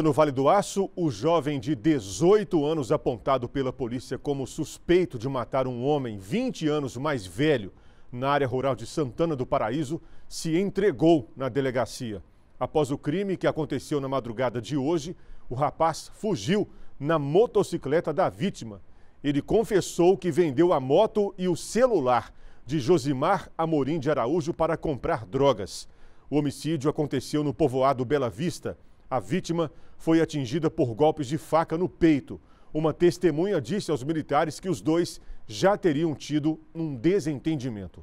No Vale do Aço, o jovem de 18 anos apontado pela polícia como suspeito de matar um homem 20 anos mais velho na área rural de Santana do Paraíso se entregou na delegacia. Após o crime que aconteceu na madrugada de hoje, o rapaz fugiu na motocicleta da vítima. Ele confessou que vendeu a moto e o celular de Josimar Amorim de Araújo para comprar drogas. O homicídio aconteceu no povoado Bela Vista a vítima foi atingida por golpes de faca no peito. Uma testemunha disse aos militares que os dois já teriam tido um desentendimento.